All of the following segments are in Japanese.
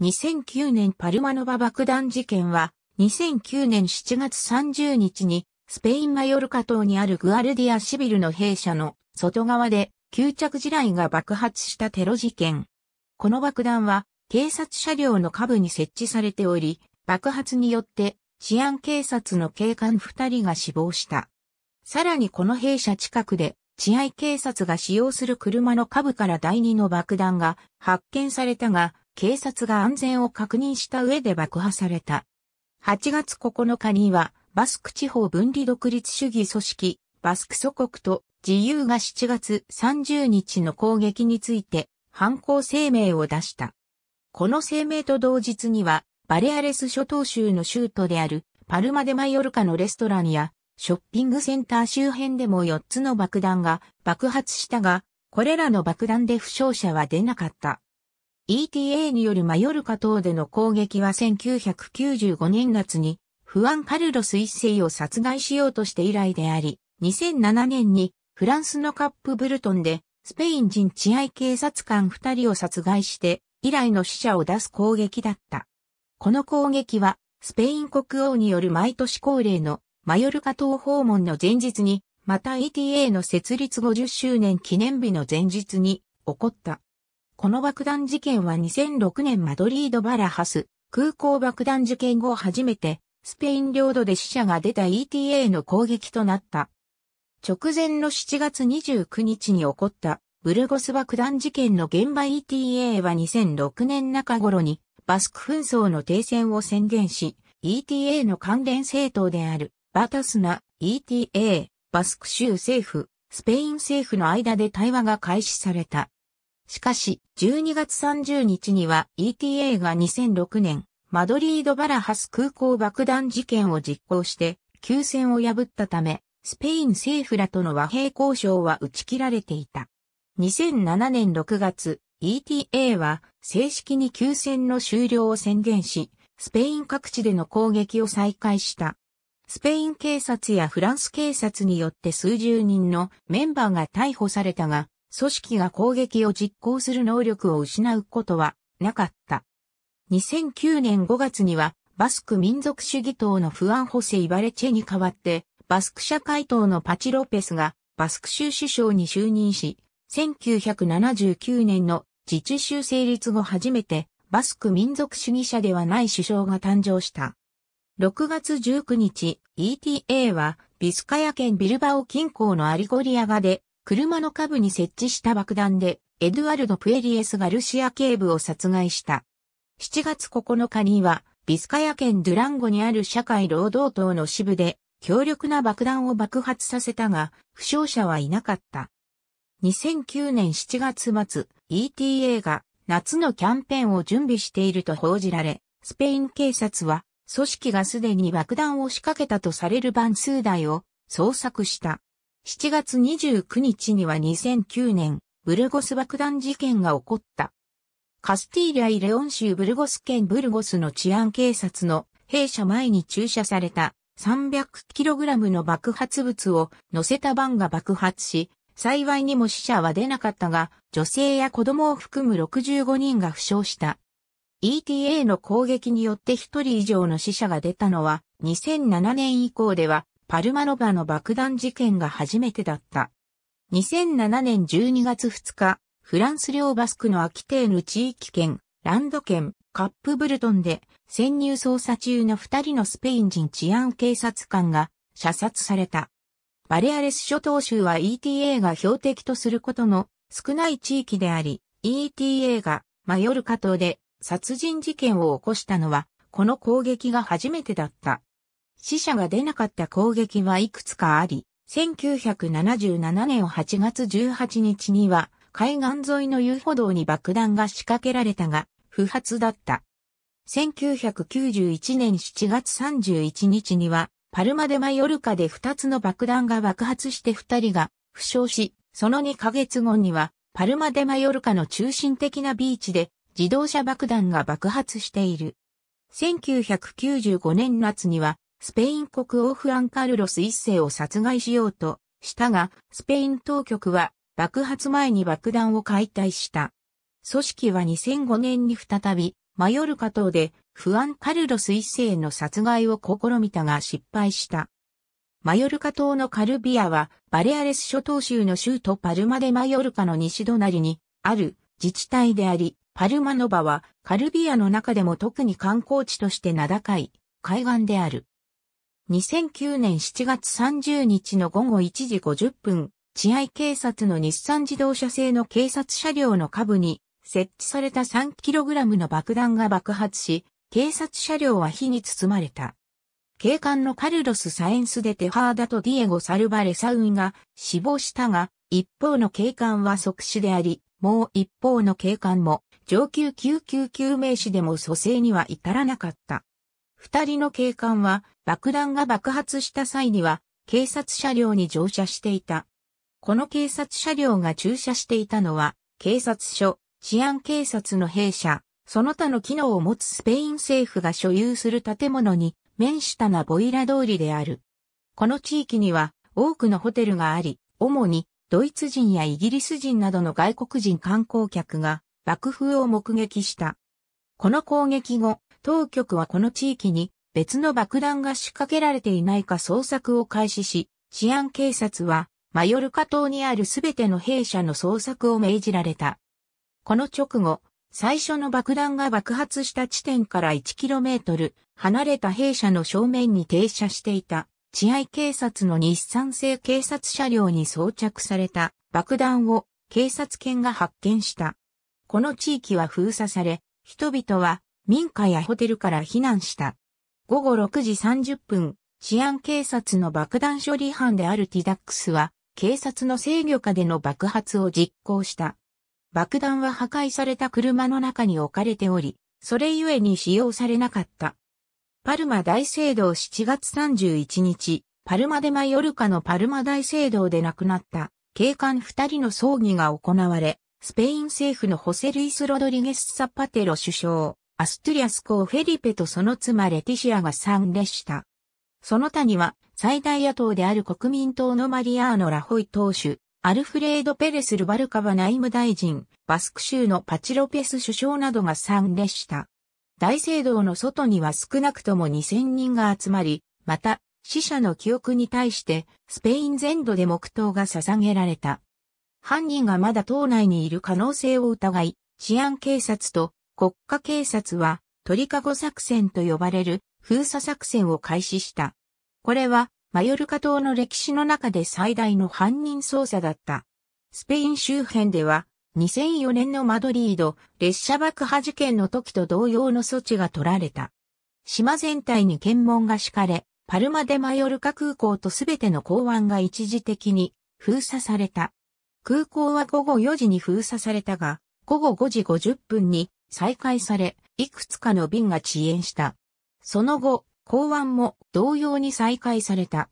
2009年パルマノバ爆弾事件は、2009年7月30日に、スペインマヨルカ島にあるグアルディアシビルの弊社の外側で、吸着地雷が爆発したテロ事件。この爆弾は、警察車両の下部に設置されており、爆発によって、治安警察の警官2人が死亡した。さらにこの弊社近くで、治安警察が使用する車の下部から第2の爆弾が発見されたが、警察が安全を確認した上で爆破された。8月9日には、バスク地方分離独立主義組織、バスク祖国と自由が7月30日の攻撃について、犯行声明を出した。この声明と同日には、バレアレス諸島州の州都である、パルマデマヨルカのレストランや、ショッピングセンター周辺でも4つの爆弾が爆発したが、これらの爆弾で負傷者は出なかった。ETA によるマヨルカ島での攻撃は1995年夏に、フアン・カルロス一世を殺害しようとして以来であり、2007年にフランスのカップブルトンで、スペイン人治安警察官二人を殺害して、以来の死者を出す攻撃だった。この攻撃は、スペイン国王による毎年恒例のマヨルカ島訪問の前日に、また ETA の設立50周年記念日の前日に起こった。この爆弾事件は2006年マドリード・バラハス空港爆弾事件後初めてスペイン領土で死者が出た ETA の攻撃となった。直前の7月29日に起こったブルゴス爆弾事件の現場 ETA は2006年中頃にバスク紛争の停戦を宣言し、ETA の関連政党であるバタスナ、ETA、バスク州政府、スペイン政府の間で対話が開始された。しかし、12月30日には ETA が2006年、マドリード・バラハス空港爆弾事件を実行して、休戦を破ったため、スペイン政府らとの和平交渉は打ち切られていた。2007年6月、ETA は正式に休戦の終了を宣言し、スペイン各地での攻撃を再開した。スペイン警察やフランス警察によって数十人のメンバーが逮捕されたが、組織が攻撃を実行する能力を失うことはなかった。2009年5月には、バスク民族主義党のフアン・ホセ・イバレチェに代わって、バスク社会党のパチ・ロペスがバスク州首相に就任し、1979年の自治州成立後初めてバスク民族主義者ではない首相が誕生した。6月19日、ETA はビスカヤ県ビルバオ近郊のアリゴリアガで車の下部に設置した爆弾で、エドゥアルド・プエリエス・ガルシア警部を殺害した。7月9日には、ビスカヤ県ドゥランゴにある社会労働党の支部で、強力な爆弾を爆発させたが、負傷者はいなかった。2009年7月末、ETA が夏のキャンペーンを準備していると報じられ、スペイン警察は、組織がすでに爆弾を仕掛けたとされるバン数台を捜索した。7月29日には2009年、ブルゴス爆弾事件が起こった。カスティーリア・イ・レオン州ブルゴス県ブルゴスの治安警察の弊社前に駐車された 300kg の爆発物を乗せたバンが爆発し、幸いにも死者は出なかったが、女性や子供を含む65人が負傷した。ETA の攻撃によって1人以上の死者が出たのは2007年以降ではパルマノバの爆弾事件が初めてだった。2007年12月2日、フランス領バスクのアキテーヌ地域圏、ランド圏、カップブルトンで潜入捜査中の二人のスペイン人治安警察官が射殺された。バレアレス諸島州は ETA が標的とすることの少ない地域であり、ETA がマヨルカ島で殺人事件を起こしたのは、この攻撃が初めてだった。死者が出なかった攻撃はいくつかあり、1977年8月18日には、海岸沿いの遊歩道に爆弾が仕掛けられたが、不発だった。1991年7月31日には、パルマデマヨルカで2つの爆弾が爆発して2人が負傷し、その2ヶ月後には、パルマデマヨルカの中心的なビーチで自動車爆弾が爆発している。1995年夏にはスペイン国王フアン・カルロス一世を殺害しようとしたが、スペイン当局は爆発前に爆弾を解体した。組織は2005年に再び、マヨルカ島でフアン・カルロス一世の殺害を試みたが失敗した。マヨルカ島のカルビアは、バレアレス諸島州の州都パルマでマヨルカの西隣にある自治体であり、パルマノバはカルビアの中でも特に観光地として名高い海岸である。2009年7月30日の午後1時50分、治安警察の日産自動車製の警察車両の下部に設置された 3kg の爆弾が爆発し、警察車両は火に包まれた。警官のカルロス・サエンス・デ・テハーダとディエゴ・サルバレ・サウンが死亡したが、一方の警官は即死であり、もう一方の警官も上級救急救命士でも蘇生には至らなかった。二人の警官は爆弾が爆発した際には警察車両に乗車していた。この警察車両が駐車していたのは警察署、治安警察の兵舎、その他の機能を持つスペイン政府が所有する建物に面したなボイラ通りである。この地域には多くのホテルがあり、主にドイツ人やイギリス人などの外国人観光客が爆風を目撃した。この攻撃後、当局はこの地域に別の爆弾が仕掛けられていないか捜索を開始し、治安警察はマヨルカ島にあるすべての兵舎の捜索を命じられた。この直後、最初の爆弾が爆発した地点から 1km 離れた兵舎の正面に停車していた治安警察の日産製警察車両に装着された爆弾を警察犬が発見した。この地域は封鎖され、人々は民家やホテルから避難した。午後6時30分、治安警察の爆弾処理班であるティダックスは、警察の制御下での爆発を実行した。爆弾は破壊された車の中に置かれており、それゆえに使用されなかった。パルマ大聖堂7月31日、パルマデマヨルカのパルマ大聖堂で亡くなった警官2人の葬儀が行われ、スペイン政府のホセルイス・ロドリゲス・サパテロ首相、アストゥリアス公フェリペとその妻レティシアが参列した。その他には、最大野党である国民党のマリアーノ・ラホイ党首、アルフレード・ペレス・ルバルカバ内務大臣、バスク州のパチロペス首相などが参列した。大聖堂の外には少なくとも2000人が集まり、また、死者の記憶に対して、スペイン全土で黙祷が捧げられた。犯人がまだ党内にいる可能性を疑い、治安警察と国家警察は鳥かご作戦と呼ばれる封鎖作戦を開始した。これはマヨルカ島の歴史の中で最大の犯人捜査だった。スペイン周辺では2004年のマドリード列車爆破事件の時と同様の措置が取られた。島全体に検問が敷かれ、パルマデマヨルカ空港とすべての港湾が一時的に封鎖された。空港は午後4時に封鎖されたが、午後5時50分に再開され、いくつかの便が遅延した。その後、港湾も同様に再開された。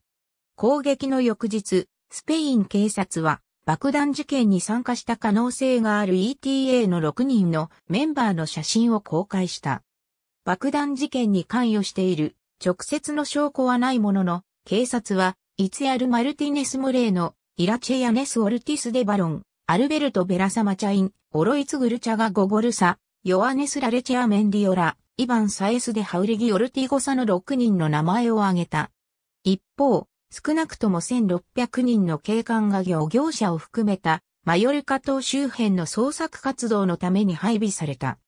攻撃の翌日、スペイン警察は爆弾事件に参加した可能性がある ETA の6人のメンバーの写真を公開した。爆弾事件に関与している直接の証拠はないものの、警察は、イツヤル・マルティネス・モレーのイラチェヤネス・オルティス・デ・バロン、アルベルト・ベラサマチャイン、オロイツ・グルチャガ・ゴボルサ、ヨアネス・ラレチア・メンディオラ、イヴァン・サエス・デ・ハウリギ・オルティゴサの6人の名前を挙げた。一方、少なくとも1600人の警官が漁業者を含めた、マヨルカ島周辺の捜索活動のために配備された。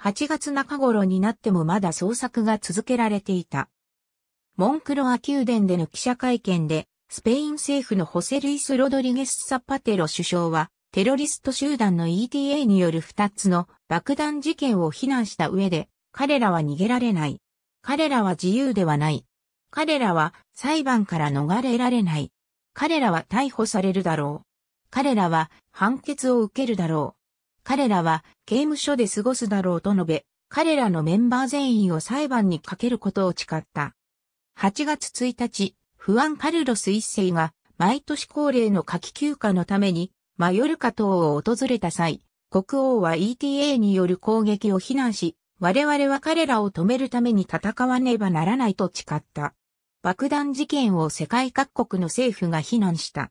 8月中頃になってもまだ捜索が続けられていた。モンクロア宮殿での記者会見で、スペイン政府のホセルイス・ロドリゲス・サパテロ首相は、テロリスト集団の ETA による2つの爆弾事件を非難した上で、彼らは逃げられない。彼らは自由ではない。彼らは裁判から逃れられない。彼らは逮捕されるだろう。彼らは判決を受けるだろう。彼らは刑務所で過ごすだろうと述べ、彼らのメンバー全員を裁判にかけることを誓った。8月1日、フアン・カルロス一世が毎年恒例の夏季休暇のためにマヨルカ島を訪れた際、国王は ETA による攻撃を非難し、我々は彼らを止めるために戦わねばならないと誓った。爆弾事件を世界各国の政府が非難した。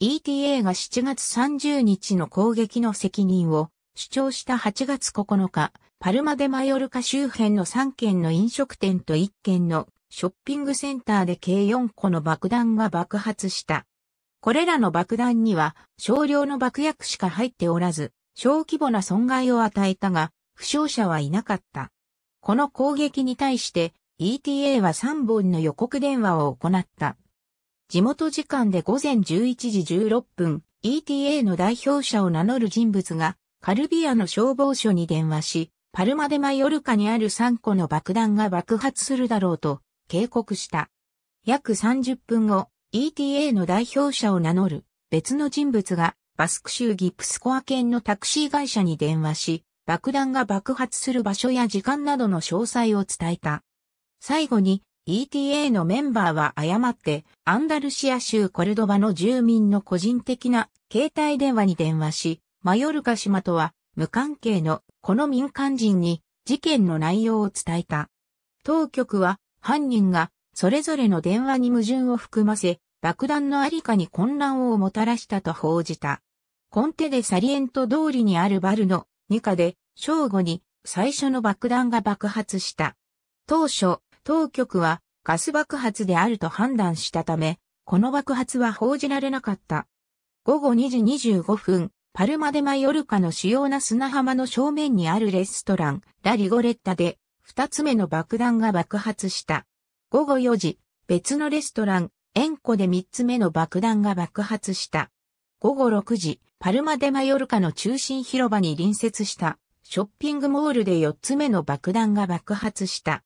ETA が7月30日の攻撃の責任を主張した8月9日、パルマデマヨルカ周辺の3件の飲食店と1件のショッピングセンターで計4個の爆弾が爆発した。これらの爆弾には少量の爆薬しか入っておらず、小規模な損害を与えたが、負傷者はいなかった。この攻撃に対して ETA は3本の予告電話を行った。地元時間で午前11時16分、ETA の代表者を名乗る人物が、カルビアの消防署に電話し、パルマデマヨルカにある3個の爆弾が爆発するだろうと警告した。約30分後、ETA の代表者を名乗る別の人物がバスク州ギプスコア県のタクシー会社に電話し、爆弾が爆発する場所や時間などの詳細を伝えた。最後に ETA のメンバーは誤ってアンダルシア州コルドバの住民の個人的な携帯電話に電話し、マヨルカ島とは無関係のこの民間人に事件の内容を伝えた。当局は犯人がそれぞれの電話に矛盾を含ませ、爆弾のありかに混乱をもたらしたと報じた。コンテでサリエント通りにあるバルの2課で正午に最初の爆弾が爆発した。当初、当局はガス爆発であると判断したため、この爆発は報じられなかった。午後2時25分、パルマデマヨルカの主要な砂浜の正面にあるレストラン、ラ・リゴレッタで、二つ目の爆弾が爆発した。午後4時、別のレストラン、エンコで3つ目の爆弾が爆発した。午後6時、パルマデマヨルカの中心広場に隣接したショッピングモールで4つ目の爆弾が爆発した。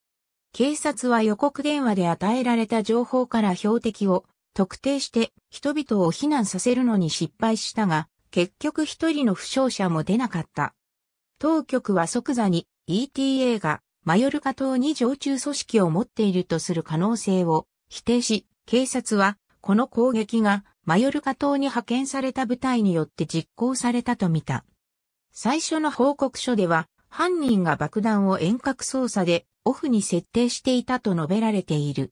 警察は予告電話で与えられた情報から標的を特定して人々を避難させるのに失敗したが、結局一人の負傷者も出なかった。当局は即座に ETA がマヨルカ島に常駐組織を持っているとする可能性を否定し、警察はこの攻撃がマヨルカ島に派遣された部隊によって実行されたと見た。最初の報告書では、犯人が爆弾を遠隔操作でオフに設定していたと述べられている。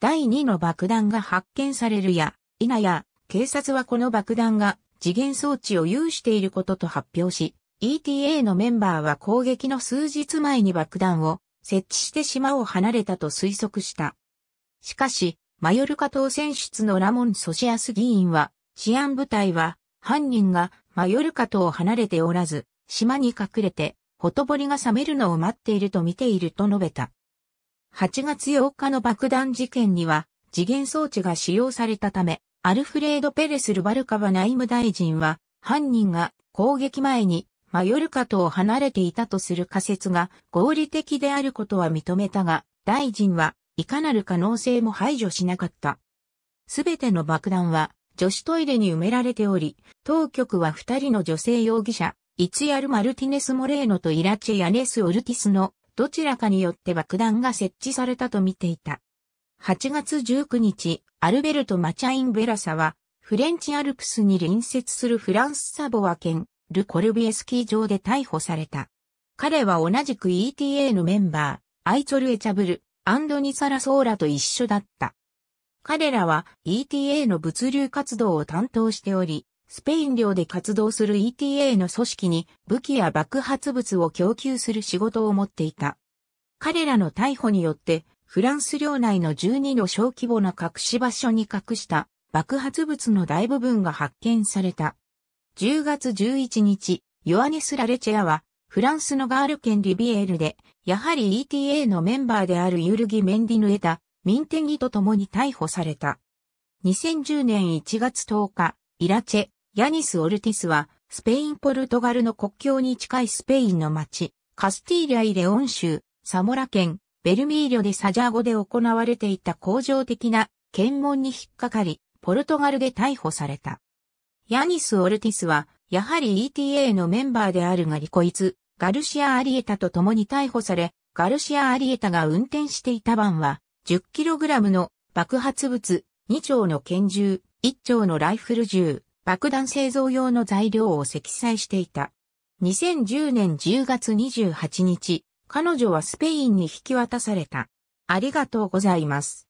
第2の爆弾が発見されるや、否や、警察はこの爆弾が次元装置を有していることと発表し、ETA のメンバーは攻撃の数日前に爆弾を設置して島を離れたと推測した。しかし、マヨルカ島選出のラモン・ソシアス議員は、治安部隊は、犯人がマヨルカ島を離れておらず、島に隠れて、ほとぼりが冷めるのを待っていると見ていると述べた。8月8日の爆弾事件には、次元装置が使用されたため、アルフレード・ペレス・ルバルカバ内務大臣は、犯人が攻撃前にマヨルカとを離れていたとする仮説が合理的であることは認めたが、大臣はいかなる可能性も排除しなかった。すべての爆弾は女子トイレに埋められており、当局は二人の女性容疑者、イツヤル・マルティネス・モレーノとイラチェ・ヤネス・オルティスのどちらかによって爆弾が設置されたと見ていた。8月19日、アルベルト・マチャイン・ベラサは、フレンチアルプスに隣接するフランス・サボワ県、ル・コルビエスキー場で逮捕された。彼は同じく ETA のメンバー、アイチョル・エチャブル、アンドニ・サラソーラと一緒だった。彼らは ETA の物流活動を担当しており、スペイン領で活動する ETA の組織に武器や爆発物を供給する仕事を持っていた。彼らの逮捕によって、フランス領内の12の小規模な隠し場所に隠した爆発物の大部分が発見された。10月11日、ヨアネス・ラレチェアは、フランスのガール県リビエールで、やはり ETA のメンバーであるユルギ・メンディヌエタ、ミンテギと共に逮捕された。2010年1月10日、イラチェ、ヤニス・オルティスは、スペイン・ポルトガルの国境に近いスペインの町、カスティーリャ・イレオン州、サモラ県、ベルミーリョでサジャーゴで行われていた恒常的な検問に引っかかり、ポルトガルで逮捕された。ヤニス・オルティスは、やはり ETA のメンバーであるがリコイツ、ガルシア・アリエタと共に逮捕され、ガルシア・アリエタが運転していたバンは、10kg の爆発物、2丁の拳銃、1丁のライフル銃、爆弾製造用の材料を積載していた。2010年10月28日、彼女はスペインに引き渡された。ありがとうございます。